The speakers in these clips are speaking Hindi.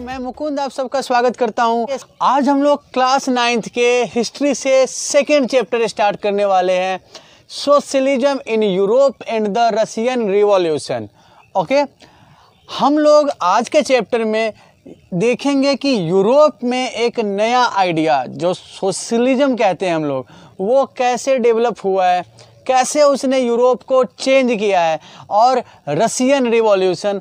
मैं मुकुंद आप सबका स्वागत करता हूं। आज हम लोग क्लास नाइन्थ के हिस्ट्री से सेकेंड चैप्टर स्टार्ट करने वाले हैं socialism in Europe and the Russian revolution okay हम लोग आज के चैप्टर में देखेंगे कि यूरोप में एक नया आइडिया जो सोशलिज्म कहते हैं हम लोग वो कैसे डेवलप हुआ है कैसे उसने यूरोप को चेंज किया है और रसियन रिवॉल्यूशन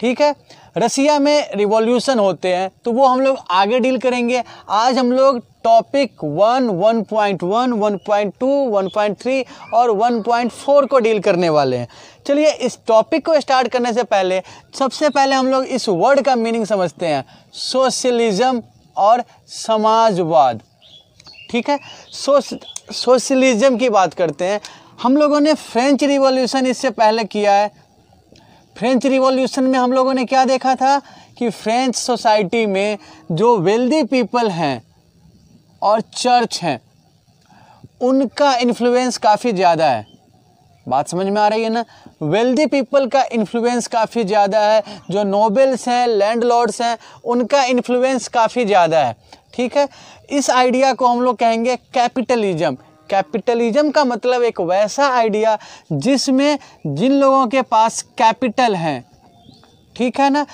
ठीक है रसिया में रिवॉल्यूशन होते हैं तो वो हम लोग आगे डील करेंगे आज हम लोग topic one one point one one point two one point three और वन पॉइंट फोर को डील करने वाले हैं चलिए इस टॉपिक को स्टार्ट करने से पहले सबसे पहले हम लोग इस वर्ड का मीनिंग समझते हैं सोशलिज्म और समाजवाद ठीक है सोश सोशलिज्म की बात करते हैं हम लोगों ने फ्रेंच रिवॉल्यूशन इससे पहले किया है फ्रेंच रिवॉल्यूशन में हम लोगों ने क्या देखा था कि फ्रेंच सोसाइटी में जो वेल्दी पीपल हैं और चर्च हैं उनका इन्फ्लुएंस काफ़ी ज़्यादा है बात समझ में आ रही है ना वेल्दी पीपल का इन्फ्लुएंस काफ़ी ज़्यादा है जो नोबेल्स हैं लैंड लॉर्ड्स हैं उनका इन्फ्लुएंस काफ़ी ज़्यादा है ठीक है इस आइडिया को हम लोग कहेंगे कैपिटलिज्म कैपिटलिज्म का मतलब एक वैसा आइडिया जिसमें जिन लोगों के पास कैपिटल हैं ठीक है ना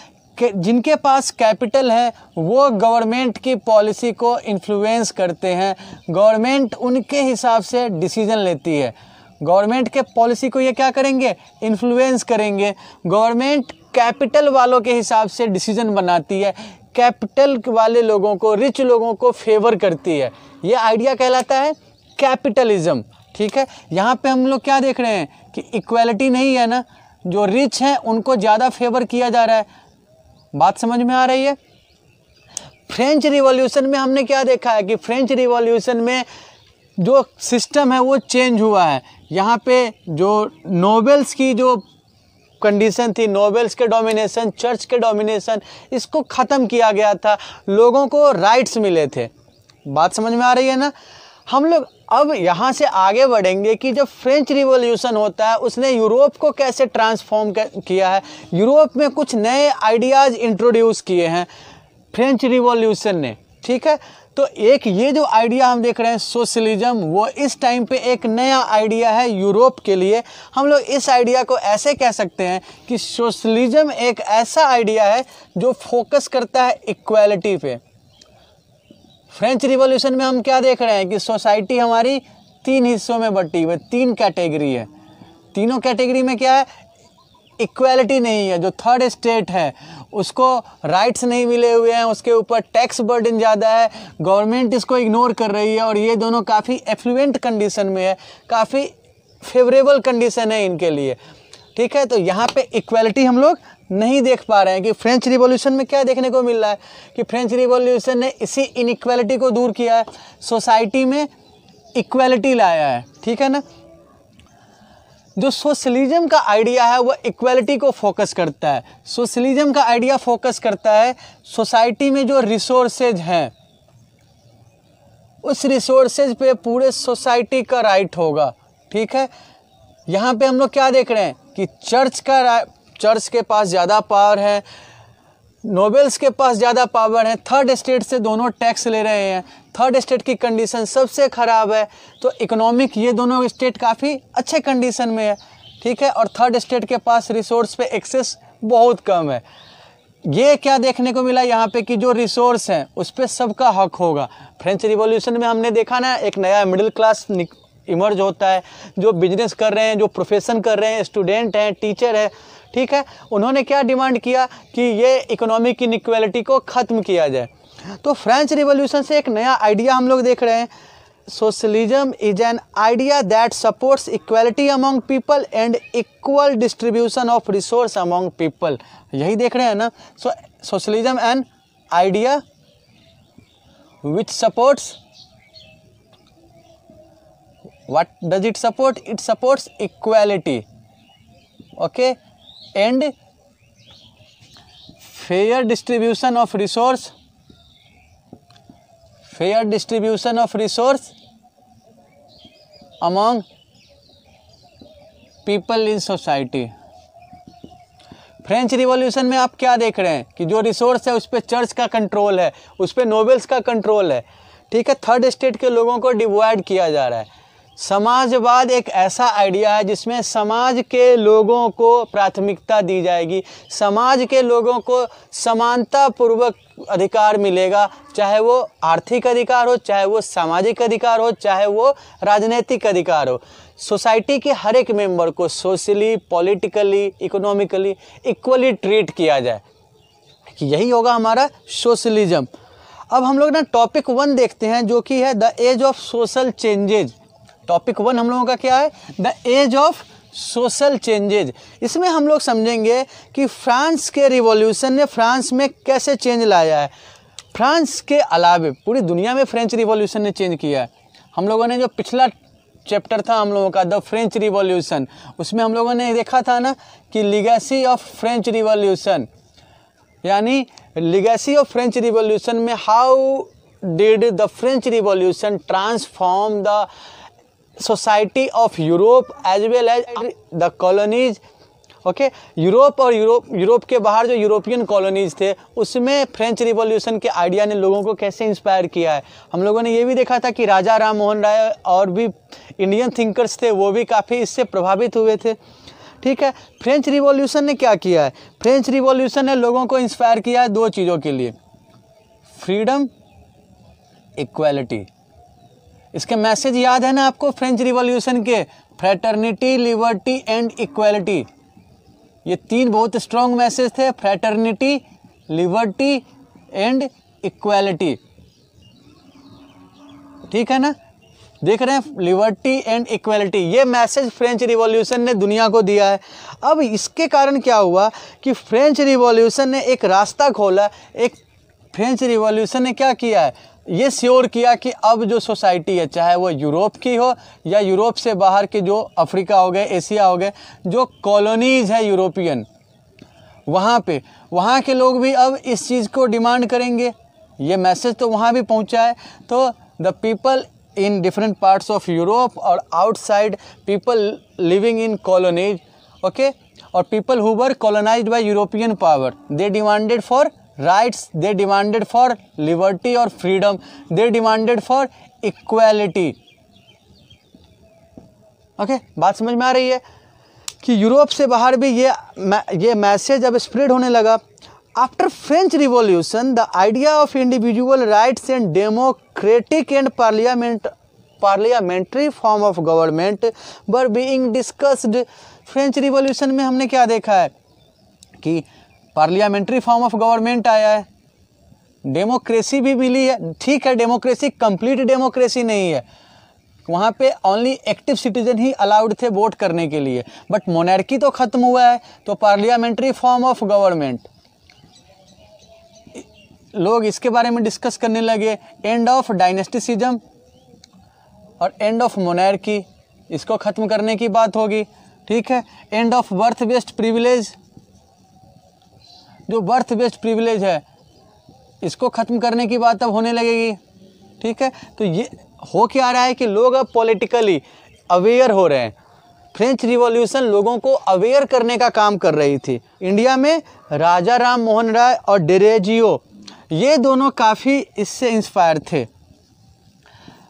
जिनके पास कैपिटल है वो गवर्नमेंट की पॉलिसी को इन्फ्लुएंस करते हैं गवर्नमेंट उनके हिसाब से डिसीजन लेती है गवर्नमेंट के पॉलिसी को ये क्या करेंगे इन्फ्लुएंस करेंगे गवर्नमेंट कैपिटल वालों के हिसाब से डिसीजन बनाती है कैपिटल वाले लोगों को रिच लोगों को फेवर करती है ये आइडिया कहलाता है कैपिटलिज्म ठीक है यहाँ पे हम लोग क्या देख रहे हैं कि इक्वलिटी नहीं है ना जो रिच हैं उनको ज़्यादा फेवर किया जा रहा है बात समझ में आ रही है फ्रेंच रिवॉल्यूशन में हमने क्या देखा है कि फ्रेंच रिवॉल्यूशन में जो सिस्टम है वो चेंज हुआ है यहाँ पे जो नोबेल्स की जो कंडीशन थी नोबेल्स के डोमिनेशन चर्च के डोमिनेशन इसको ख़त्म किया गया था लोगों को राइट्स मिले थे बात समझ में आ रही है ना हम लोग अब यहाँ से आगे बढ़ेंगे कि जब फ्रेंच रिवॉल्यूशन होता है उसने यूरोप को कैसे ट्रांसफॉर्म किया है यूरोप में कुछ नए आइडियाज़ इंट्रोड्यूस किए हैं फ्रेंच रिवॉल्यूशन ने ठीक है तो एक ये जो आइडिया हम देख रहे हैं सोशलिज्म वो इस टाइम पे एक नया आइडिया है यूरोप के लिए हम लोग इस आइडिया को ऐसे कह सकते हैं कि सोशलिज्म एक ऐसा आइडिया है जो फोकस करता है इक्वालिटी पे फ्रेंच रिवॉल्यूशन में हम क्या देख रहे हैं कि सोसाइटी हमारी तीन हिस्सों में बटी हुई तीन कैटेगरी है तीनों कैटेगरी में क्या है इक्वालिटी नहीं है जो थर्ड स्टेट है उसको राइट्स नहीं मिले हुए हैं उसके ऊपर टैक्स बर्डन ज़्यादा है गवर्नमेंट इसको इग्नोर कर रही है और ये दोनों काफ़ी एफ्लुएंट कंडीशन में है काफ़ी फेवरेबल कंडीशन है इनके लिए ठीक है तो यहाँ पे इक्वलिटी हम लोग नहीं देख पा रहे हैं कि फ्रेंच रिवॉल्यूशन में क्या देखने को मिल रहा है कि फ्रेंच रिवॉल्यूशन ने इसी इनक्वालिटी को दूर किया है सोसाइटी में इक्वलिटी लाया है ठीक है ना जो सोशलिज्म का आइडिया है वह इक्वलिटी को फोकस करता है सोशलिज्म का आइडिया फोकस करता है सोसाइटी में जो रिसोर्सेज हैं उस रिसोर्सेज पे पूरे सोसाइटी का राइट होगा ठीक है यहाँ पे हम लोग क्या देख रहे हैं कि चर्च का चर्च के पास ज़्यादा पावर है नोबेल्स के पास ज़्यादा पावर है थर्ड स्टेट से दोनों टैक्स ले रहे हैं थर्ड स्टेट की कंडीशन सबसे ख़राब है तो इकोनॉमिक ये दोनों स्टेट काफ़ी अच्छे कंडीशन में है ठीक है और थर्ड स्टेट के पास रिसोर्स पे एक्सेस बहुत कम है ये क्या देखने को मिला यहाँ पे कि जो रिसोर्स हैं उस पर सबका हक होगा फ्रेंच रिवॉल्यूशन में हमने देखा ना एक नया मिडिल क्लास इमर्ज होता है जो बिजनेस कर रहे हैं जो प्रोफेशन कर रहे हैं स्टूडेंट हैं टीचर है ठीक है उन्होंने क्या डिमांड किया कि ये इकोनॉमिक इनक्वलिटी को ख़त्म किया जाए तो फ्रेंच रिवोल्यूशन से एक नया आइडिया हम लोग देख रहे हैं socialism is an idea that supports equality among people and equal distribution of resource among people यही देख रहे हैं ना so socialism an idea which supports what does it support it supports equality okay and fair distribution of resource fair distribution of resource among people in society French revolution में आप क्या देख रहे हैं कि जो रिसोर्स है उस पर चर्च का कंट्रोल है उस पर नोबेल्स का कंट्रोल है ठीक है थर्ड स्टेट के लोगों को डिवॉइड किया जा रहा है समाजवाद एक ऐसा आइडिया है जिसमें समाज के लोगों को प्राथमिकता दी जाएगी समाज के लोगों को समानता पूर्वक अधिकार मिलेगा चाहे वो आर्थिक अधिकार हो चाहे वो सामाजिक अधिकार हो चाहे वो राजनीतिक अधिकार हो सोसाइटी के हर एक मेंबर को socially politically economically equally treat किया जाए कि यही होगा हमारा सोशलिज्म अब हम लोग ना टॉपिक वन देखते हैं जो कि है the age of social changes topic one हम लोगों का क्या है the age of social changes इसमें हम लोग समझेंगे कि फ्रांस के रिवॉल्यूशन ने फ्रांस में कैसे चेंज लाया है फ्रांस के अलावे पूरी दुनिया में फ्रेंच रिवॉल्यूशन ने चेंज किया है हम लोगों ने जो पिछला चैप्टर था हम लोगों का द फ्रेंच रिवॉल्यूशन उसमें हम लोगों ने देखा था ना कि लिगेसी ऑफ फ्रेंच रिवॉल्यूशन यानी लिगेसी ऑफ फ्रेंच रिवॉल्यूशन में how did the French revolution transform the society of Europe as well as the colonies okay okay? Europe और यूरोप यूरोप के बाहर जो यूरोपियन कॉलोनीज थे उसमें फ्रेंच रिवॉल्यूशन के आइडिया ने लोगों को कैसे इंस्पायर किया है हम लोगों ने ये भी देखा था कि राजा राम मोहन राय और भी इंडियन थिंकर्स थे वो भी काफ़ी इससे प्रभावित हुए थे ठीक है फ्रेंच रिवॉल्यूशन ने क्या किया है फ्रेंच रिवॉल्यूशन ने लोगों को इंस्पायर किया है दो चीज़ों के लिए फ्रीडम इक्वालिटी इसके मैसेज याद है ना आपको फ्रेंच रिवॉल्यूशन के फ्रेटर्निटी लिबर्टी एंड इक्वेलिटी ये तीन बहुत स्ट्रॉन्ग मैसेज थे फ्रेटर्निटी लिबर्टी एंड इक्वेलिटी ठीक है ना देख रहे हैं लिबर्टी एंड इक्वेलिटी ये मैसेज फ्रेंच रिवॉल्यूशन ने दुनिया को दिया है अब इसके कारण क्या हुआ कि फ्रेंच रिवॉल्यूशन ने एक रास्ता खोला एक फ्रेंच रिवॉल्यूशन ने क्या किया है ये श्योर किया कि अब जो सोसाइटी है चाहे वो यूरोप की हो या यूरोप से बाहर के जो अफ्रीका हो गए एशिया हो गए जो कॉलोनीज़ हैं यूरोपियन वहाँ पे वहाँ के लोग भी अब इस चीज़ को डिमांड करेंगे ये मैसेज तो वहाँ भी पहुँचा है तो the people in different parts of Europe और outside people living in colonies okay और people who were colonize by European power they demanded for rights they demanded for liberty और freedom they demanded for equality okay बात समझ में आ रही है कि यूरोप से बाहर भी ये ये मैसेज अब स्प्रेड होने लगा after French revolution the idea of individual rights and democratic and parliament parliamentary form of government were being discussed French revolution में हमने क्या देखा है कि पार्लियामेंट्री फॉर्म ऑफ गवर्नमेंट आया है डेमोक्रेसी भी मिली है ठीक है डेमोक्रेसी कंप्लीट डेमोक्रेसी नहीं है वहाँ पे ओनली एक्टिव सिटीजन ही अलाउड थे वोट करने के लिए बट मोनार्की तो ख़त्म हुआ है तो पार्लियामेंट्री फॉर्म ऑफ गवर्नमेंट लोग इसके बारे में डिस्कस करने लगे एंड ऑफ डायनेस्टिसिज्म और एंड ऑफ मोनार्की इसको ख़त्म करने की बात होगी ठीक है end of birth based privilege जो बर्थ बेस्ड प्रिविलेज है इसको ख़त्म करने की बात अब होने लगेगी ठीक है तो ये हो क्या रहा है कि लोग अब पॉलिटिकली अवेयर हो रहे हैं फ्रेंच रिवॉल्यूशन लोगों को अवेयर करने का काम कर रही थी इंडिया में राजा राम मोहन राय और डेरेजियो ये दोनों काफ़ी इससे इंस्पायर थे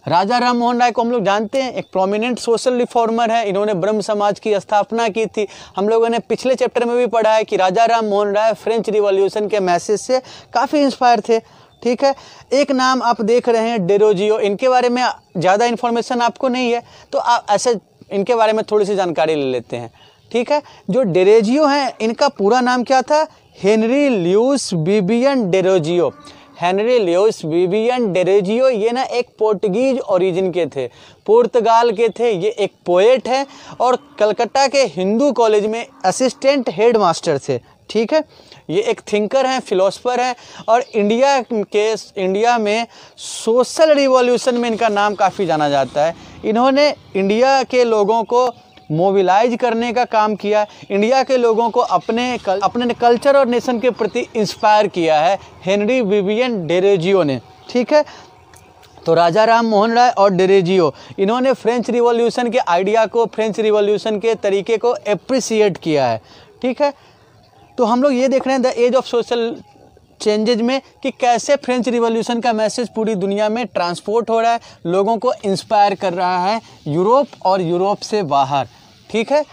राजा राम मोहन राय को हम लोग जानते हैं एक प्रोमिनेंट सोशल रिफॉर्मर है इन्होंने ब्रह्म समाज की स्थापना की थी हम लोगों ने पिछले चैप्टर में भी पढ़ा है कि राजा राम मोहन राय फ्रेंच रिवॉल्यूशन के मैसेज से काफ़ी इंस्पायर थे ठीक है एक नाम आप देख रहे हैं डेरोजियो इनके बारे में ज़्यादा इन्फॉर्मेशन आपको नहीं है तो आप ऐसे इनके बारे में थोड़ी सी जानकारी ले लेते हैं ठीक है जो डेरेजियो हैं इनका पूरा नाम क्या था Henry Louis Vivian Derozio Henry Louis Vivian Derozio ये ना एक पोर्टुगीज ओरिजिन के थे पुर्तगाल के थे ये एक पोएट है और कलकत्ता के हिंदू कॉलेज में असिस्टेंट हेड मास्टर थे ठीक है ये एक थिंकर हैं फिलोसफर हैं और इंडिया के इंडिया में सोशल रिवॉल्यूशन में इनका नाम काफ़ी जाना जाता है इन्होंने इंडिया के लोगों को मोबिलाइज करने का काम किया इंडिया के लोगों को अपने कल, अपने कल्चर और नेशन के प्रति इंस्पायर किया है हेनरी विवियन डेरेजियो ने ठीक है तो राजा राम मोहन राय और डेरेजियो इन्होंने फ्रेंच रिवॉल्यूशन के आइडिया को फ्रेंच रिवॉल्यूशन के तरीके को अप्रिसिएट किया है ठीक है तो हम लोग ये देख रहे हैं the age of social changes में कि कैसे फ्रेंच रिवॉल्यूशन का मैसेज पूरी दुनिया में ट्रांसपोर्ट हो रहा है लोगों को इंस्पायर कर रहा है यूरोप और यूरोप से बाहर ठीक है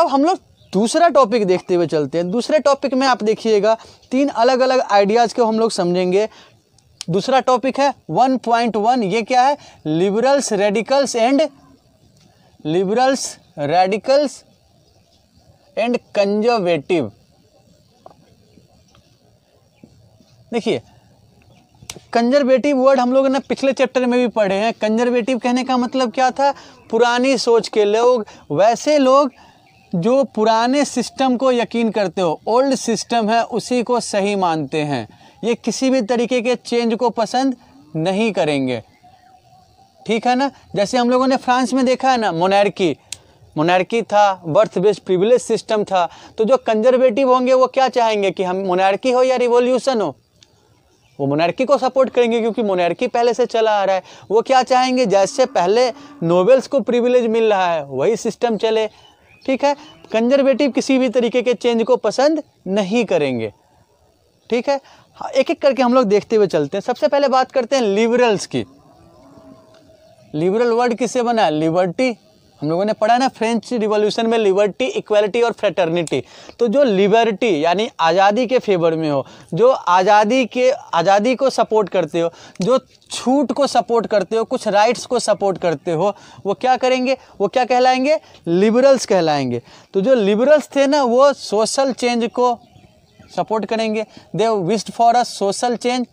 अब हम लोग दूसरा टॉपिक देखते हुए चलते हैं दूसरे टॉपिक में आप देखिएगा तीन अलग अलग आइडियाज़ को हम लोग समझेंगे दूसरा टॉपिक है 1.1 ये क्या है liberals radicals and liberals radicals and conservative देखिए कंजर्वेटिव वर्ड हम लोग ने पिछले चैप्टर में भी पढ़े हैं कंजर्वेटिव कहने का मतलब क्या था पुरानी सोच के लोग वैसे लोग जो पुराने सिस्टम को यकीन करते हो ओल्ड सिस्टम है उसी को सही मानते हैं ये किसी भी तरीके के चेंज को पसंद नहीं करेंगे ठीक है ना जैसे हम लोगों ने फ्रांस में देखा है ना मोनार्की मोनार्की था बर्थ बेस्ड प्रिविलेज सिस्टम था तो जो कंजर्वेटिव होंगे वो क्या चाहेंगे कि हम मोनार्की हो या रिवोल्यूशन हो वो मोनार्की को सपोर्ट करेंगे क्योंकि मोनार्की पहले से चला आ रहा है वो क्या चाहेंगे जैसे पहले नोबेल्स को प्रिविलेज मिल रहा है वही सिस्टम चले ठीक है कंजर्वेटिव किसी भी तरीके के चेंज को पसंद नहीं करेंगे ठीक है हाँ, एक एक करके हम लोग देखते हुए चलते हैं सबसे पहले बात करते हैं लिबरल्स की लिबरल वर्ड किससे बना है लिबर्टी हम लोगों ने पढ़ा ना फ्रेंच रिवॉल्यूशन में लिबर्टी इक्वलिटी और फ्रेटर्निटी तो जो लिबर्टी यानी आज़ादी के फेवर में हो जो आज़ादी के आज़ादी को सपोर्ट करते हो जो छूट को सपोर्ट करते हो कुछ राइट्स को सपोर्ट करते हो वो क्या करेंगे वो क्या कहलाएंगे लिबरल्स कहलाएंगे तो जो लिबरल्स थे ना वो सोशल चेंज को सपोर्ट करेंगे they wished for a social change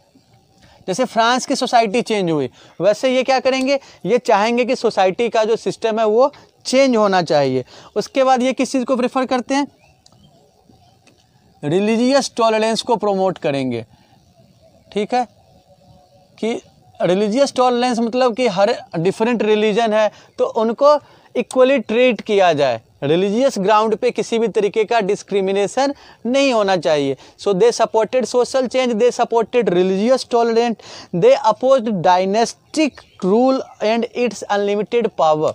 जैसे फ्रांस की सोसाइटी चेंज हुई वैसे ये क्या करेंगे ये चाहेंगे कि सोसाइटी का जो सिस्टम है वो चेंज होना चाहिए उसके बाद ये किस चीज़ को प्रेफर करते हैं रिलीजियस टॉलरेंस को प्रमोट करेंगे ठीक है कि रिलीजियस टॉलरेंस मतलब कि हर डिफरेंट रिलीजन है तो उनको इक्वली ट्रीट किया जाए रिलीजियस ग्राउंड पे किसी भी तरीके का डिस्क्रिमिनेशन नहीं होना चाहिए so they supported social change they supported religious tolerant they oppose dynastic rule and its unlimited power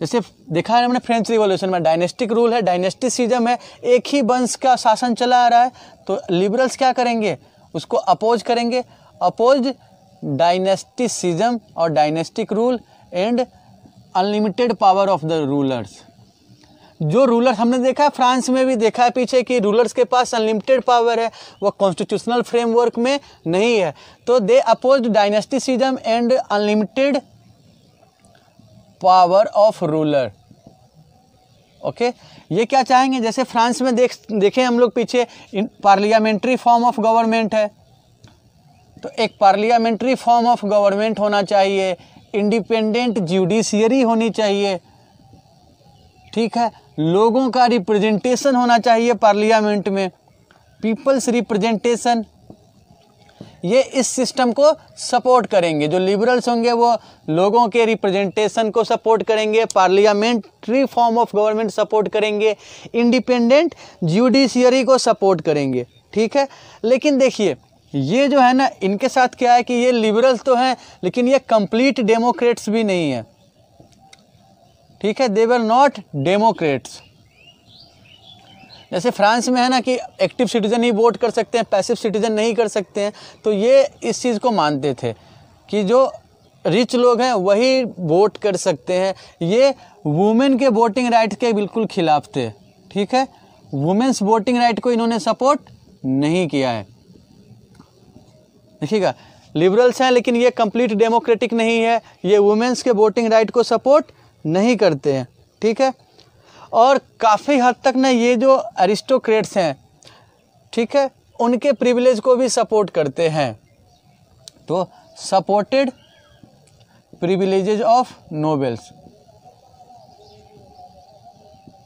जैसे देखा है हमने फ्रेंच रिवॉल्यूशन में डायनेस्टिक रूल है डायनेस्टिसिज्म है एक ही वंश का शासन चला आ रहा है तो लिबरल्स क्या करेंगे उसको अपोज करेंगे अपोज डायनेस्टिसिज्म और dynastic rule and unlimited power of the rulers जो रूलर्स हमने देखा है फ्रांस में भी देखा है पीछे कि रूलर्स के पास अनलिमिटेड पावर है वो कॉन्स्टिट्यूशनल फ्रेमवर्क में नहीं है तो they oppose dynasticism and unlimited power of ruler okay ये क्या चाहेंगे जैसे फ्रांस में देख देखें हम लोग पीछे पार्लियामेंट्री फॉर्म ऑफ गवर्नमेंट है तो एक पार्लियामेंट्री फॉर्म ऑफ गवर्नमेंट होना चाहिए इंडिपेंडेंट जुडिशियरी होनी चाहिए ठीक है लोगों का रिप्रेजेंटेशन होना चाहिए पार्लियामेंट में पीपल्स रिप्रेजेंटेशन ये इस सिस्टम को सपोर्ट करेंगे जो लिबरल्स होंगे वो लोगों के रिप्रेजेंटेशन को सपोर्ट करेंगे parliamentary form of government support करेंगे इंडिपेंडेंट जुडिशियरी को सपोर्ट करेंगे ठीक है लेकिन देखिए ये जो है ना इनके साथ क्या है कि ये लिबरल्स तो हैं लेकिन ये कंप्लीट डेमोक्रेट्स भी नहीं है ठीक है देवर नॉट डेमोक्रेट्स जैसे फ्रांस में है ना कि एक्टिव सिटीज़न ही वोट कर सकते हैं पैसिव सिटीज़न नहीं कर सकते हैं तो ये इस चीज़ को मानते थे कि जो रिच लोग हैं वही वोट कर सकते हैं ये वुमेन के वोटिंग राइट के बिल्कुल खिलाफ थे ठीक है वुमेन्स वोटिंग राइट को इन्होंने सपोर्ट नहीं किया है देखिएगा लिबरल्स हैं लेकिन ये कंप्लीट डेमोक्रेटिक नहीं है ये वुमेन्स के वोटिंग राइट को सपोर्ट नहीं करते हैं ठीक है और काफ़ी हद तक ना ये जो एरिस्टोक्रेट्स हैं ठीक है उनके प्रिविलेज को भी सपोर्ट करते हैं तो सपोर्टेड प्रिविलेजेज ऑफ नोबेल्स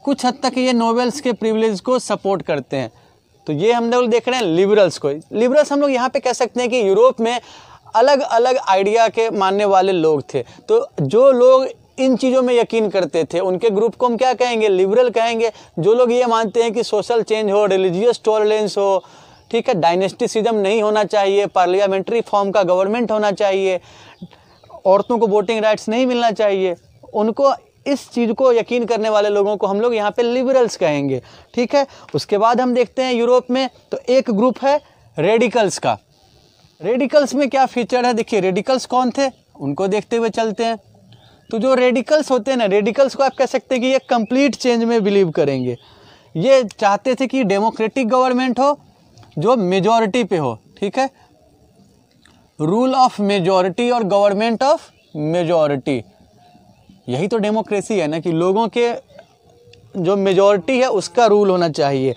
कुछ हद तक ये नोबेल्स के प्रिविलेज को सपोर्ट करते हैं तो ये हम लोग देख रहे हैं लिबरल्स को लिबरल्स हम लोग यहाँ पे कह सकते हैं कि यूरोप में अलग अलग आइडिया के मानने वाले लोग थे तो जो लोग इन चीज़ों में यकीन करते थे उनके ग्रुप को हम क्या कहेंगे लिबरल कहेंगे जो लोग ये मानते हैं कि सोशल चेंज हो रिलीजियस टॉलरेंस हो ठीक है डायनेस्टिसिज्म नहीं होना चाहिए पार्लियामेंट्री फॉर्म का गवर्नमेंट होना चाहिए औरतों को वोटिंग राइट्स नहीं मिलना चाहिए उनको इस चीज़ को यकीन करने वाले लोगों को हम लोग यहाँ पे लिबरल्स कहेंगे ठीक है उसके बाद हम देखते हैं यूरोप में तो एक ग्रुप है रेडिकल्स का रेडिकल्स में क्या फीचर है देखिए रेडिकल्स कौन थे उनको देखते हुए चलते हैं तो जो रेडिकल्स होते हैं ना रेडिकल्स को आप कह सकते हैं कि ये कंप्लीट चेंज में बिलीव करेंगे ये चाहते थे कि डेमोक्रेटिक गवर्नमेंट हो जो मेजॉरिटी पे हो ठीक है रूल ऑफ मेजॉरिटी और गवर्नमेंट ऑफ मेजॉरिटी यही तो डेमोक्रेसी है ना कि लोगों के जो मेजॉरिटी है उसका रूल होना चाहिए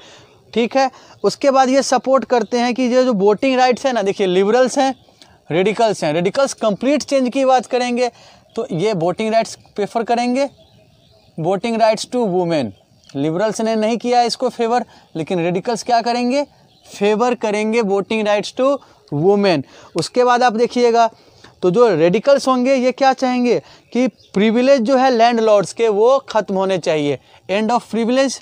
ठीक है उसके बाद ये सपोर्ट करते हैं कि ये जो वोटिंग राइट्स है ना देखिए लिबरल्स हैं रेडिकल्स हैं रेडिकल्स कंप्लीट चेंज की बात करेंगे तो ये वोटिंग राइट्स प्रेफर करेंगे voting rights to women liberals ने नहीं किया इसको फेवर लेकिन रेडिकल्स क्या करेंगे फेवर करेंगे वोटिंग राइट्स टू वुमेन उसके बाद आप देखिएगा तो जो रेडिकल्स होंगे ये क्या चाहेंगे कि प्रिविलेज जो है लैंड लॉर्ड्स के वो ख़त्म होने चाहिए एंड ऑफ प्रिविलेज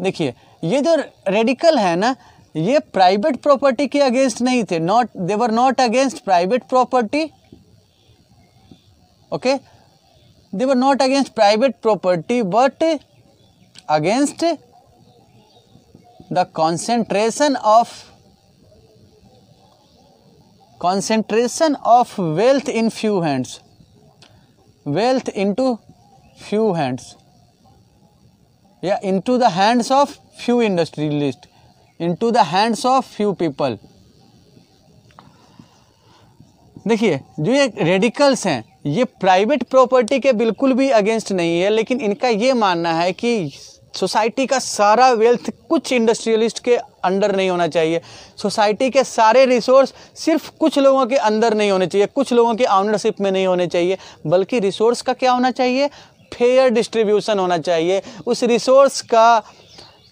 देखिए ये जो रेडिकल है ना ये प्राइवेट प्रॉपर्टी के अगेंस्ट नहीं थे not they're not against private property okay they're not against private property but against the concentration of concentration of wealth in few hands wealth into few hands या into the hands of few industrialist into the hands of few people देखिए जो ये रेडिकल्स हैं ये प्राइवेट प्रॉपर्टी के बिल्कुल भी अगेंस्ट नहीं है लेकिन इनका ये मानना है कि सोसाइटी का सारा वेल्थ कुछ इंडस्ट्रियलिस्ट के अंडर नहीं होना चाहिए सोसाइटी के सारे रिसोर्स सिर्फ कुछ लोगों के अंदर नहीं होने चाहिए कुछ लोगों के ऑनरशिप में नहीं होने चाहिए बल्कि रिसोर्स का क्या होना चाहिए फेयर डिस्ट्रीब्यूशन होना चाहिए उस रिसोर्स का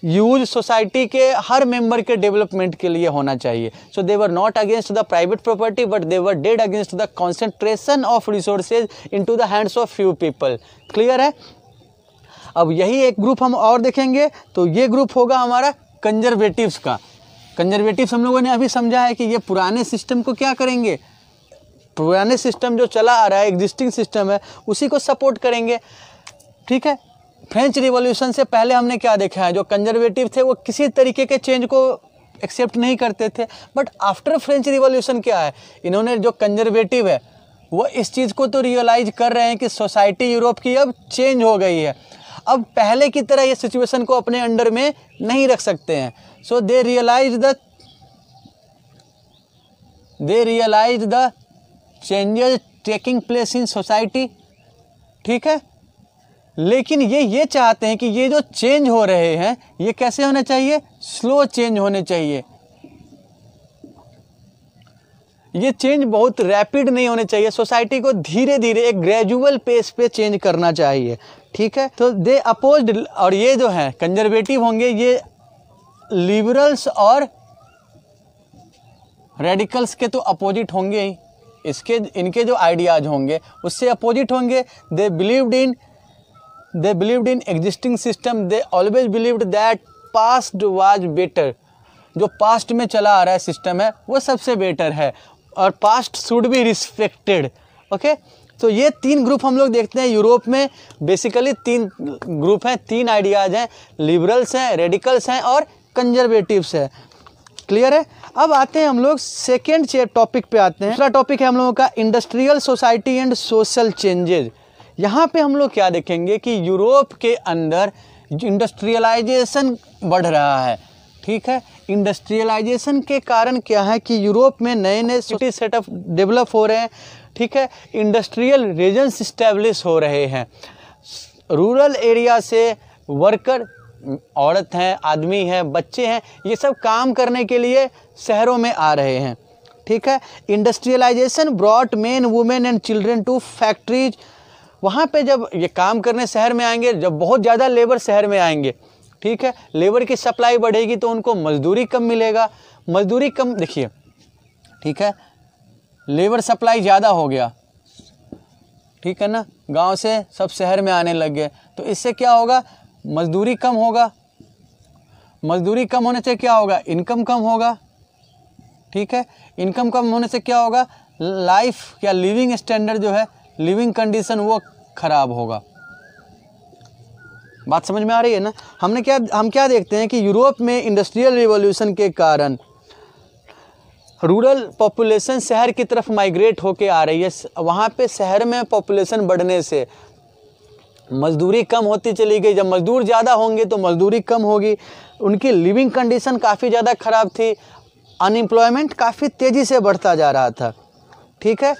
यूज सोसाइटी के हर मेंबर के डेवलपमेंट के लिए होना चाहिए so they were not against the private property but they were dead against the concentration of resources into the hands of few people clear है अब यही एक ग्रुप हम और देखेंगे तो ये ग्रुप होगा हमारा कंजर्वेटिव्स का कंजर्वेटिव्स हम लोगों ने अभी समझा है कि ये पुराने सिस्टम को क्या करेंगे पुराने सिस्टम जो चला आ रहा है एग्जिस्टिंग सिस्टम है उसी को सपोर्ट करेंगे ठीक है फ्रेंच रिवॉल्यूशन से पहले हमने क्या देखा है जो कंजर्वेटिव थे वो किसी तरीके के चेंज को एक्सेप्ट नहीं करते थे बट आफ्टर फ्रेंच रिवॉल्यूशन क्या है इन्होंने जो कंजर्वेटिव है वो इस चीज़ को तो रियलाइज कर रहे हैं कि सोसाइटी यूरोप की अब चेंज हो गई है अब पहले की तरह ये सिचुएशन को अपने अंडर में नहीं रख सकते हैं so they realize the they realize the changes taking place in society ठीक है लेकिन ये ये चाहते हैं कि ये जो चेंज हो रहे हैं ये कैसे होने चाहिए स्लो चेंज होने चाहिए ये चेंज बहुत रैपिड नहीं होने चाहिए सोसाइटी को धीरे धीरे एक ग्रेजुअल पेस पे चेंज करना चाहिए ठीक है तो दे अपोज और ये जो है कंजर्वेटिव होंगे ये लिबरल्स और रेडिकल्स के तो अपोजिट होंगे ही इसके इनके जो आइडियाज होंगे उससे अपोजिट होंगे they believed in they believed in existing system they always believed that past was better जो पास्ट में चला आ रहा है सिस्टम है वो सबसे बेटर है और past should be respected okay तो ये तीन ग्रुप हम लोग देखते हैं यूरोप में बेसिकली तीन ग्रुप हैं तीन आइडियाज़ हैं लिबरल्स हैं रेडिकल्स हैं और कंजर्वेटिव्स हैं क्लियर है अब आते हैं हम लोग सेकेंड टॉपिक पे आते हैं दूसरा टॉपिक है हम लोगों का industrial society and social changes यहाँ पे हम लोग क्या देखेंगे कि यूरोप के अंदर इंडस्ट्रियलाइजेशन बढ़ रहा है ठीक है इंडस्ट्रियलाइजेशन के कारण क्या है कि यूरोप में नए नए सिटी सेटअप डेवलप हो रहे हैं ठीक है इंडस्ट्रियल रीजन्स इस्टेब्लिश हो रहे हैं रूरल एरिया से वर्कर औरत हैं आदमी हैं बच्चे हैं ये सब काम करने के लिए शहरों में आ रहे हैं ठीक है industrialization brought men women and children to factories वहाँ पे जब ये काम करने शहर में आएंगे जब बहुत ज़्यादा लेबर शहर में आएंगे ठीक है लेबर की सप्लाई बढ़ेगी तो उनको मजदूरी कम मिलेगा मजदूरी कम देखिए ठीक है लेबर सप्लाई ज़्यादा हो गया ठीक है ना गांव से सब शहर में आने लग गए तो इससे क्या होगा मजदूरी कम होगा मजदूरी कम होने से क्या होगा इनकम कम होगा ठीक है इनकम कम होने से क्या होगा लाइफ या लिविंग स्टैंडर्ड जो है लिविंग कंडीशन वो खराब होगा बात समझ में आ रही है ना हमने क्या हम क्या देखते हैं कि यूरोप में इंडस्ट्रियल रिवॉल्यूशन के कारण रूरल पॉपुलेशन शहर की तरफ माइग्रेट होके आ रही है वहाँ पे शहर में पॉपुलेशन बढ़ने से मजदूरी कम होती चली गई जब मजदूर ज़्यादा होंगे तो मजदूरी कम होगी उनकी लिविंग कंडीशन काफ़ी ज़्यादा ख़राब थी अनएम्प्लॉयमेंट काफ़ी तेज़ी से बढ़ता जा रहा था ठीक है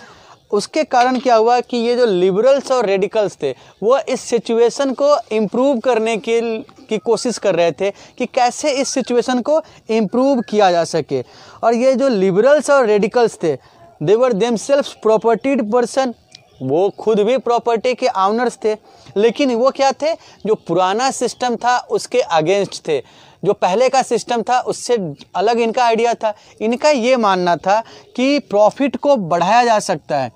उसके कारण क्या हुआ कि ये जो लिबरल्स और रेडिकल्स थे वो इस सिचुएशन को इम्प्रूव करने के की कोशिश कर रहे थे कि कैसे इस सिचुएशन को इम्प्रूव किया जा सके और ये जो लिबरल्स और रेडिकल्स थे they were themselves propertied person वो खुद भी प्रॉपर्टी के आउनर्स थे लेकिन वो क्या थे जो पुराना सिस्टम था उसके अगेंस्ट थे जो पहले का सिस्टम था उससे अलग इनका आइडिया था इनका ये मानना था कि प्रॉफिट को बढ़ाया जा सकता है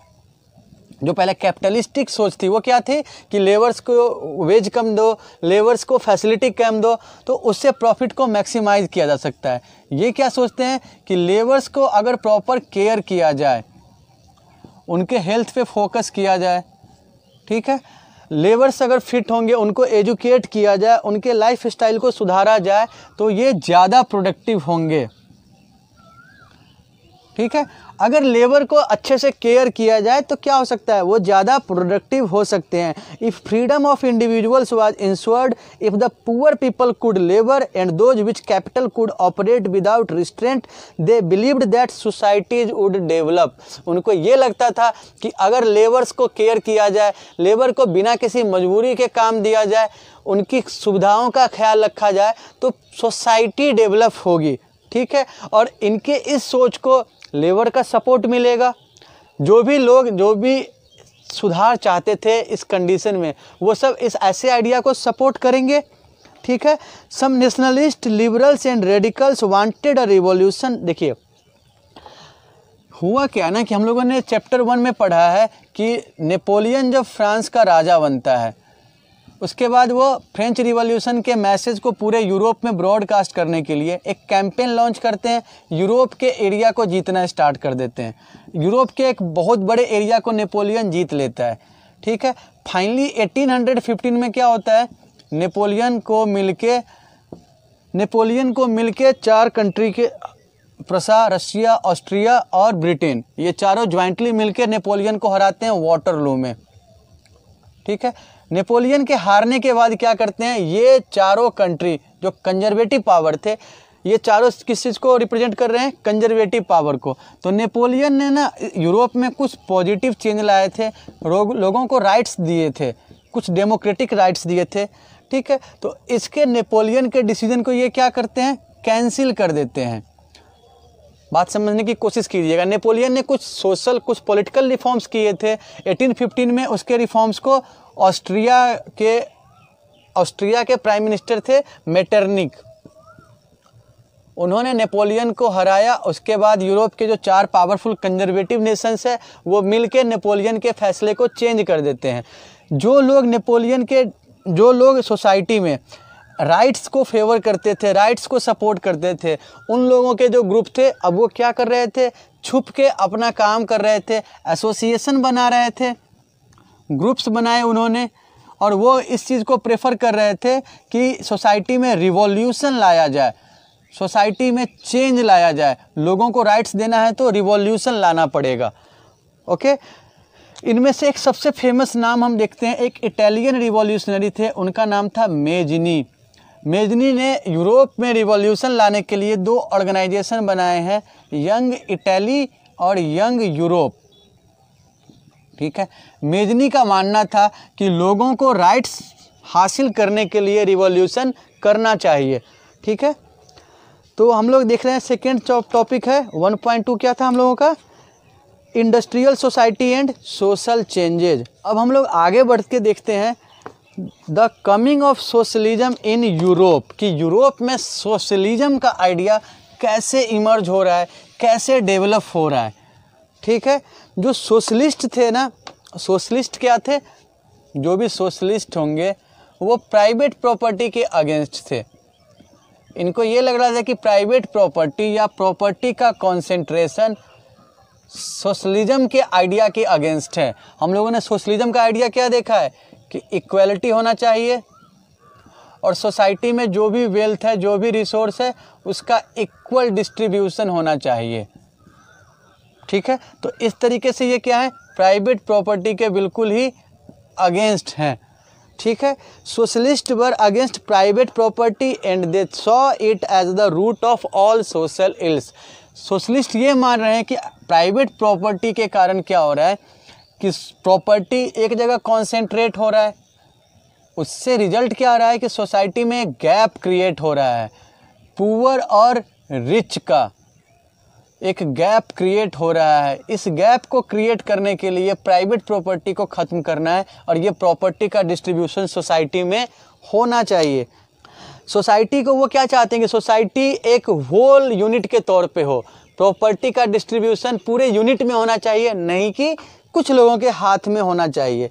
जो पहले कैपिटलिस्टिक सोच थी वो क्या थी कि लेबर्स को वेज कम दो लेबर्स को फैसिलिटी कम दो तो उससे प्रॉफिट को मैक्सिमाइज किया जा सकता है ये क्या सोचते हैं कि लेबर्स को अगर प्रॉपर केयर किया जाए उनके हेल्थ पे फोकस किया जाए ठीक है लेबर्स अगर फिट होंगे उनको एजुकेट किया जाए उनके लाइफ स्टाइल को सुधारा जाए तो ये ज़्यादा प्रोडक्टिव होंगे ठीक है अगर लेबर को अच्छे से केयर किया जाए तो क्या हो सकता है वो ज़्यादा प्रोडक्टिव हो सकते हैं if freedom of individuals was insured if the poor people could labour and those which capital could operate without restraint they believed that societies would develop उनको ये लगता था कि अगर लेबर्स को केयर किया जाए लेबर को बिना किसी मजबूरी के काम दिया जाए उनकी सुविधाओं का ख्याल रखा जाए तो सोसाइटी डेवलप होगी ठीक है और इनके इस सोच को लेबर का सपोर्ट मिलेगा जो भी लोग जो भी सुधार चाहते थे इस कंडीशन में वो सब इस ऐसे आइडिया को सपोर्ट करेंगे ठीक है some nationalist liberals and radicals wanted a revolution देखिए हुआ क्या ना कि हम लोगों ने चैप्टर वन में पढ़ा है कि नेपोलियन जब फ्रांस का राजा बनता है उसके बाद वो फ्रेंच रिवॉल्यूशन के मैसेज को पूरे यूरोप में ब्रॉडकास्ट करने के लिए एक कैंपेन लॉन्च करते हैं यूरोप के एरिया को जीतना स्टार्ट कर देते हैं यूरोप के एक बहुत बड़े एरिया को नेपोलियन जीत लेता है ठीक है फाइनली 1815 में क्या होता है नेपोलियन को मिलके नेपोलियन को मिलके चार कंट्री के प्रसा रशिया ऑस्ट्रिया और ब्रिटेन ये चारों ज्वाइंटली मिलके नेपोलियन को हराते हैं वाटरलू में ठीक है नेपोलियन के हारने के बाद क्या करते हैं ये चारों कंट्री जो कंजर्वेटिव पावर थे ये चारों किस चीज़ को रिप्रेजेंट कर रहे हैं कंजर्वेटिव पावर को तो नेपोलियन ने ना यूरोप में कुछ पॉजिटिव चेंज लाए थे लोगों को राइट्स दिए थे कुछ डेमोक्रेटिक राइट्स दिए थे ठीक है तो इसके नेपोलियन के डिसीजन को ये क्या करते हैं कैंसिल कर देते हैं बात समझने की कोशिश कीजिएगा नेपोलियन ने कुछ सोशल कुछ पॉलिटिकल रिफॉर्म्स किए थे 1815 में उसके रिफॉर्म्स को ऑस्ट्रिया के ऑस्ट्रिया के प्राइम मिनिस्टर थे मेटरनिक उन्होंने नेपोलियन को हराया उसके बाद यूरोप के जो चार पावरफुल कंजर्वेटिव नेशंस है वो मिलके नेपोलियन के फैसले को चेंज कर देते हैं जो लोग नेपोलियन के जो लोग सोसाइटी में राइट्स को फेवर करते थे राइट्स को सपोर्ट करते थे उन लोगों के जो ग्रुप थे अब वो क्या कर रहे थे छुप के अपना काम कर रहे थे एसोसिएशन बना रहे थे ग्रुप्स बनाए उन्होंने और वो इस चीज़ को प्रेफर कर रहे थे कि सोसाइटी में रिवॉल्यूशन लाया जाए सोसाइटी में चेंज लाया जाए लोगों को राइट्स देना है तो रिवॉल्यूशन लाना पड़ेगा ओके इनमें से एक सबसे फेमस नाम हम देखते हैं एक इटालियन रिवॉल्यूशनरी थे उनका नाम था मेजनी मेजनी ने यूरोप में रिवॉल्यूशन लाने के लिए दो ऑर्गेनाइजेशन बनाए हैं यंग इटली और यंग यूरोप ठीक है मेजनी का मानना था कि लोगों को राइट्स हासिल करने के लिए रिवॉल्यूशन करना चाहिए ठीक है तो हम लोग देख रहे हैं सेकेंड टॉपिक है 1.2 क्या था हम लोगों का industrial society and social changes अब हम लोग आगे बढ़ के देखते हैं the coming of socialism in Europe कि यूरोप में सोशलिज्म का आइडिया कैसे इमर्ज हो रहा है कैसे डेवलप हो रहा है ठीक है जो सोशलिस्ट थे ना सोशलिस्ट क्या थे जो भी सोशलिस्ट होंगे वो प्राइवेट प्रॉपर्टी के अगेंस्ट थे इनको ये लग रहा था कि प्राइवेट प्रॉपर्टी या प्रॉपर्टी का कंसंट्रेशन सोशलिज्म के आइडिया के अगेंस्ट है हम लोगों ने सोशलिज्म का आइडिया क्या देखा है कि इक्वलिटी होना चाहिए और सोसाइटी में जो भी वेल्थ है जो भी रिसोर्स है उसका इक्वल डिस्ट्रीब्यूशन होना चाहिए ठीक है तो इस तरीके से ये क्या है प्राइवेट प्रॉपर्टी के बिल्कुल ही अगेंस्ट हैं ठीक है socialist were against private property and they saw it as the root of all social ills socialist ये मान रहे हैं कि प्राइवेट प्रॉपर्टी के कारण क्या हो रहा है कि प्रॉपर्टी एक जगह कॉन्सेंट्रेट हो रहा है उससे रिजल्ट क्या आ रहा है कि सोसाइटी में गैप क्रिएट हो रहा है पुअर और रिच का एक गैप क्रिएट हो रहा है इस गैप को क्रिएट करने के लिए प्राइवेट प्रॉपर्टी को ख़त्म करना है और ये प्रॉपर्टी का डिस्ट्रीब्यूशन सोसाइटी में होना चाहिए सोसाइटी को वो क्या चाहते हैं कि सोसाइटी एक होल यूनिट के तौर पे हो प्रॉपर्टी का डिस्ट्रीब्यूशन पूरे यूनिट में होना चाहिए नहीं कि कुछ लोगों के हाथ में होना चाहिए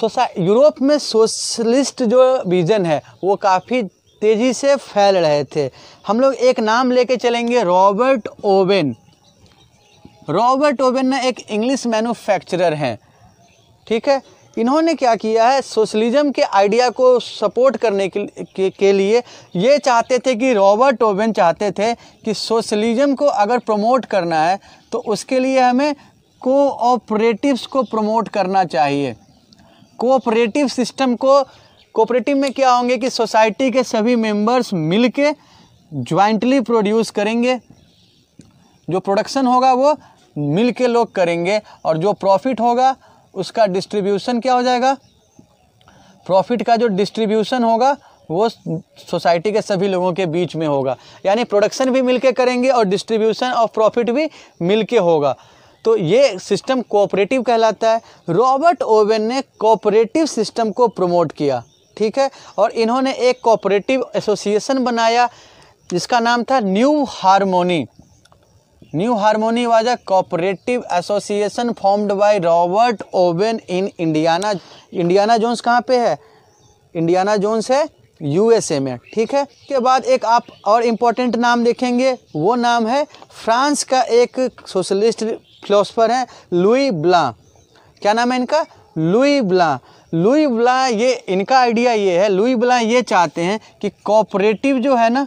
सोसा यूरोप में सोशलिस्ट जो विज़न है वो काफ़ी तेज़ी से फैल रहे थे हम लोग एक नाम लेके चलेंगे रॉबर्ट ओवेन रॉबर्ट ओवेन ना एक इंग्लिश मैन्युफैक्चरर हैं ठीक है इन्होंने क्या किया है सोशलिज्म के आइडिया को सपोर्ट करने के, के, के लिए ये चाहते थे कि रॉबर्ट ओवेन चाहते थे कि सोशलिज्म को अगर प्रमोट करना है तो उसके लिए हमें कोऑपरेटिव्स को प्रमोट करना चाहिए कोऑपरेटिव सिस्टम को कोऑपरेटिव में क्या होंगे कि सोसाइटी के सभी मेंबर्स मिलके ज्वाइंटली प्रोड्यूस करेंगे जो प्रोडक्शन होगा वो मिल के लोग करेंगे और जो प्रॉफिट होगा उसका डिस्ट्रीब्यूशन क्या हो जाएगा प्रॉफिट का जो डिस्ट्रीब्यूशन होगा वो सोसाइटी के सभी लोगों के बीच में होगा यानी प्रोडक्शन भी मिलके करेंगे और डिस्ट्रीब्यूशन ऑफ प्रॉफिट भी मिलके होगा तो ये सिस्टम कोऑपरेटिव कहलाता है रॉबर्ट ओवेन ने कोऑपरेटिव सिस्टम को प्रमोट किया ठीक है और इन्होंने एक कोऑपरेटिव एसोसिएशन बनाया जिसका नाम था New Harmony New Harmony was a cooperative association formed by Robert Owen in Indiana Indiana Jones कहाँ पे है इंडियाना जोन्स है यूएसए में ठीक है के बाद एक आप और इम्पोर्टेंट नाम देखेंगे वो नाम है फ्रांस का एक सोशलिस्ट फिलोसफर है लुई ब्लां क्या नाम है इनका लुई ब्लां लुई ब्ला ये इनका आइडिया ये है लुई ब्ला ये चाहते हैं कि कॉपरेटिव जो है ना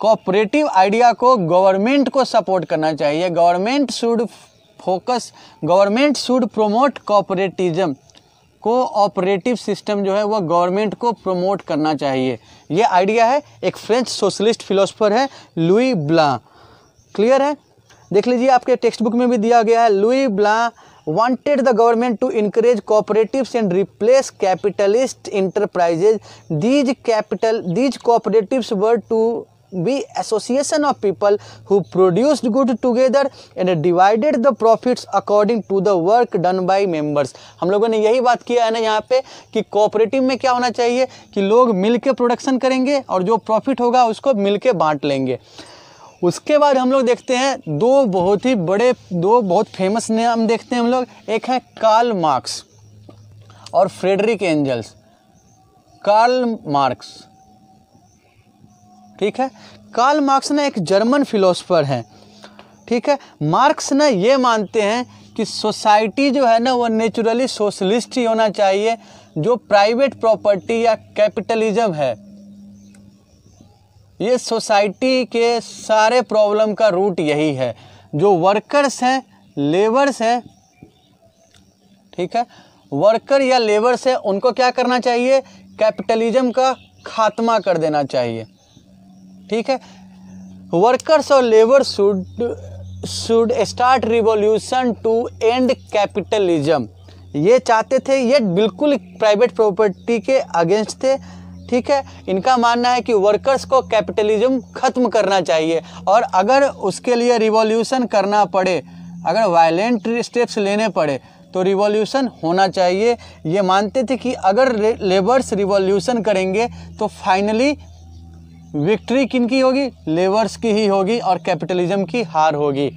कॉपरेटिव आइडिया को गवर्नमेंट को सपोर्ट करना चाहिए government should focus government should promote cooperatism cooperative system जो है वह गवर्नमेंट को प्रमोट करना चाहिए यह आइडिया है एक फ्रेंच सोशलिस्ट फिलोसफर है लुई ब्ला क्लियर है देख लीजिए आपके टेक्स्ट बुक में भी दिया गया है Louis Blanc wanted the government to encourage cooperative and replace capitalist enterprises these capital these cooperative were to be association of people who produced good together and divided the profits according to the work done by members हम लोगों ने यही बात किया है ना यहाँ पे कि कोऑपरेटिव में क्या होना चाहिए कि लोग मिल प्रोडक्शन करेंगे और जो प्रॉफिट होगा उसको मिल बांट लेंगे उसके बाद हम लोग देखते हैं दो बहुत ही बड़े दो बहुत फेमस नाम देखते हैं हम लोग एक है कार्ल मार्क्स और फ्रेडरिक एंजल्स कार्ल मार्क्स ठीक है कार्ल मार्क्स ना एक जर्मन फिलोसफर हैं ठीक है मार्क्स ना ये मानते हैं कि सोसाइटी जो है ना वो नेचुरली सोशलिस्ट ही होना चाहिए जो प्राइवेट प्रॉपर्टी या कैपिटलिज्म है ये सोसाइटी के सारे प्रॉब्लम का रूट यही है जो वर्कर्स हैं लेबर्स हैं ठीक है वर्कर या लेबर्स हैं उनको क्या करना चाहिए कैपिटलिज्म का खात्मा कर देना चाहिए ठीक है वर्कर्स और labour should should start revolution to end capitalism ये चाहते थे ये बिल्कुल प्राइवेट प्रॉपर्टी के अगेंस्ट थे ठीक है इनका मानना है कि वर्कर्स को कैपिटलिज्म खत्म करना चाहिए और अगर उसके लिए रिवॉल्यूशन करना पड़े अगर वायलेंट स्टेप्स लेने पड़े तो रिवॉल्यूशन होना चाहिए ये मानते थे कि अगर लेबर्स रिवॉल्यूशन करेंगे तो फाइनली विक्ट्री किन की होगी लेबर्स की ही होगी और कैपिटलिज्म की हार होगी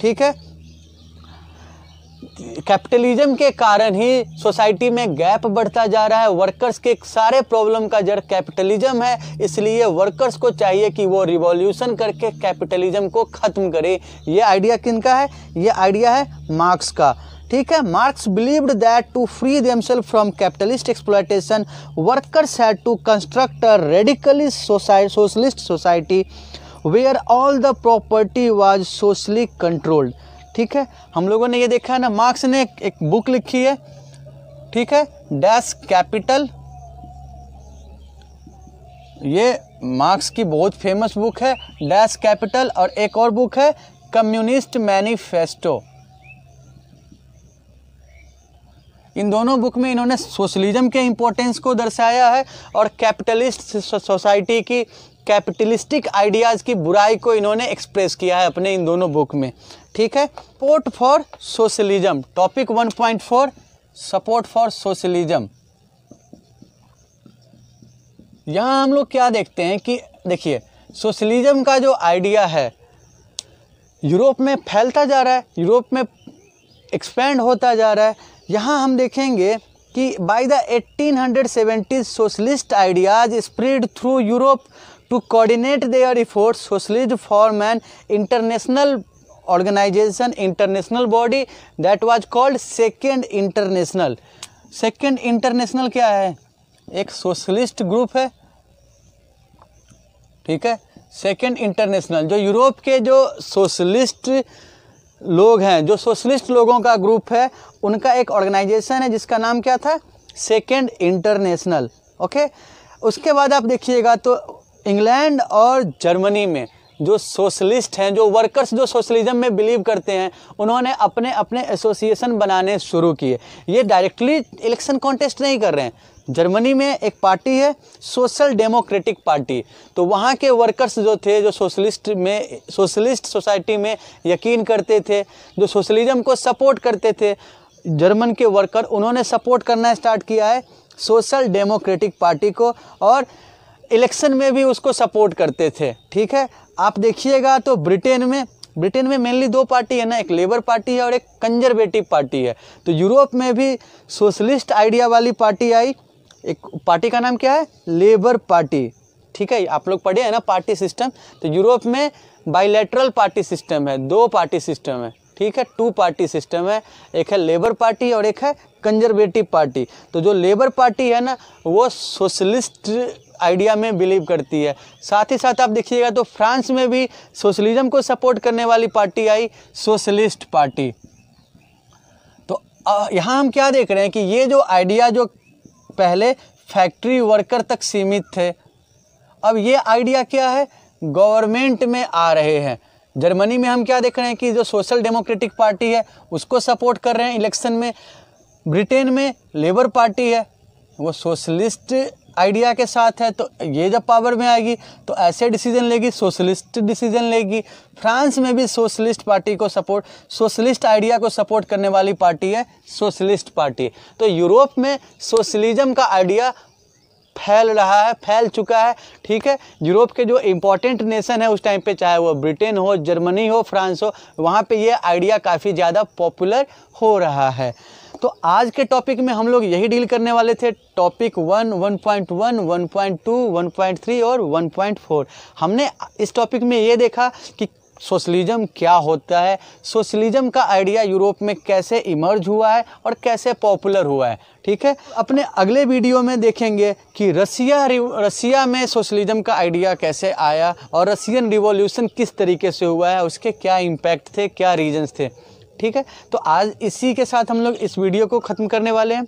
ठीक है कैपिटलिज्म के कारण ही सोसाइटी में गैप बढ़ता जा रहा है वर्कर्स के सारे प्रॉब्लम का जड़ कैपिटलिज्म है इसलिए वर्कर्स को चाहिए कि वो रिवॉल्यूशन करके कैपिटलिज्म को ख़त्म करे ये आइडिया किन का है ये आइडिया है मार्क्स का ठीक है Marx believed that to free themselves from capitalist exploitation workers had to construct a radically socialist society where all the property was socially controlled ठीक है हम लोगों ने ये देखा है ना मार्क्स ने एक, एक बुक लिखी है ठीक है डैश कैपिटल ये मार्क्स की बहुत फेमस बुक है डैश कैपिटल और एक और बुक है कम्युनिस्ट मैनिफेस्टो इन दोनों बुक में इन्होंने सोशलिज्म के इम्पोर्टेंस को दर्शाया है और कैपिटलिस्ट सोसाइटी की कैपिटलिस्टिक आइडियाज़ की बुराई को इन्होंने एक्सप्रेस किया है अपने इन दोनों बुक में ठीक है support for socialism topic 1.4 support for socialism यहां हम लोग क्या देखते हैं कि देखिए सोशलिज्म का जो आइडिया है यूरोप में फैलता जा रहा है यूरोप में एक्सपेंड होता जा रहा है यहां हम देखेंगे कि by the seventies socialist ideas spread through Europe to coordinate their effort socialists formed an international organisation international body that was called second international second international क्या है एक सोशलिस्ट ग्रुप है ठीक है सेकेंड इंटरनेशनल जो यूरोप के जो सोशलिस्ट लोग हैं जो सोशलिस्ट लोगों का ग्रुप है उनका एक ऑर्गेनाइजेशन है जिसका नाम क्या था सेकेंड इंटरनेशनल ओके उसके बाद आप देखिएगा तो इंग्लैंड और जर्मनी में जो सोशलिस्ट हैं जो वर्कर्स जो सोशलिज्म में बिलीव करते हैं उन्होंने अपने अपने एसोसिएशन बनाने शुरू किए ये डायरेक्टली इलेक्शन कॉन्टेस्ट नहीं कर रहे हैं जर्मनी में एक पार्टी है सोशल डेमोक्रेटिक पार्टी तो वहाँ के वर्कर्स जो थे जो सोशलिस्ट में सोशलिस्ट सोसाइटी में यकीन करते थे जो सोशलिज्म को सपोर्ट करते थे जर्मन के वर्कर उन्होंने सपोर्ट करना स्टार्ट किया है सोशल डेमोक्रेटिक पार्टी को और इलेक्शन में भी उसको सपोर्ट करते थे ठीक है आप देखिएगा तो ब्रिटेन में ब्रिटेन में मेनली दो पार्टी है ना एक लेबर पार्टी है और एक कंजर्वेटिव पार्टी है तो यूरोप में भी सोशलिस्ट आइडिया वाली पार्टी आई एक पार्टी का नाम क्या है लेबर पार्टी ठीक है आप लोग पढ़े हैं ना पार्टी सिस्टम तो यूरोप में बाइलेटरल पार्टी सिस्टम है दो पार्टी सिस्टम है ठीक है टू पार्टी सिस्टम है एक है लेबर पार्टी और एक है कंजर्वेटिव पार्टी तो जो लेबर पार्टी है ना वो सोशलिस्ट आइडिया में बिलीव करती है साथ ही साथ आप देखिएगा तो फ्रांस में भी सोशलिज्म को सपोर्ट करने वाली पार्टी आई सोशलिस्ट पार्टी तो यहाँ हम क्या देख रहे हैं कि ये जो आइडिया जो पहले फैक्ट्री वर्कर तक सीमित थे अब ये आइडिया क्या है गवर्नमेंट में आ रहे हैं जर्मनी में हम क्या देख रहे हैं कि जो सोशल डेमोक्रेटिक पार्टी है उसको सपोर्ट कर रहे हैं इलेक्शन में ब्रिटेन में लेबर पार्टी है वो सोशलिस्ट आइडिया के साथ है तो ये जब पावर में आएगी तो ऐसे डिसीजन लेगी सोशलिस्ट डिसीजन लेगी फ्रांस में भी सोशलिस्ट पार्टी को सपोर्ट सोशलिस्ट आइडिया को सपोर्ट करने वाली पार्टी है सोशलिस्ट पार्टी तो यूरोप में सोशलिज्म का आइडिया फैल रहा है फैल चुका है ठीक है यूरोप के जो इम्पोर्टेंट नेशन है उस टाइम पे चाहे वो ब्रिटेन हो जर्मनी हो फ्रांस हो वहाँ पे ये आइडिया काफ़ी ज़्यादा पॉपुलर हो रहा है तो आज के टॉपिक में हम लोग यही डील करने वाले थे topic one one point one one point two one point three और वन पॉइंट फोर हमने इस टॉपिक में ये देखा कि सोशलिज्म क्या होता है सोशलिज्म का आइडिया यूरोप में कैसे इमर्ज हुआ है और कैसे पॉपुलर हुआ है ठीक है अपने अगले वीडियो में देखेंगे कि रसिया रसिया में सोशलिज्म का आइडिया कैसे आया और रसियन रिवॉल्यूशन किस तरीके से हुआ है उसके क्या इम्पैक्ट थे क्या रीजन्स थे ठीक है तो आज इसी के साथ हम लोग इस वीडियो को ख़त्म करने वाले हैं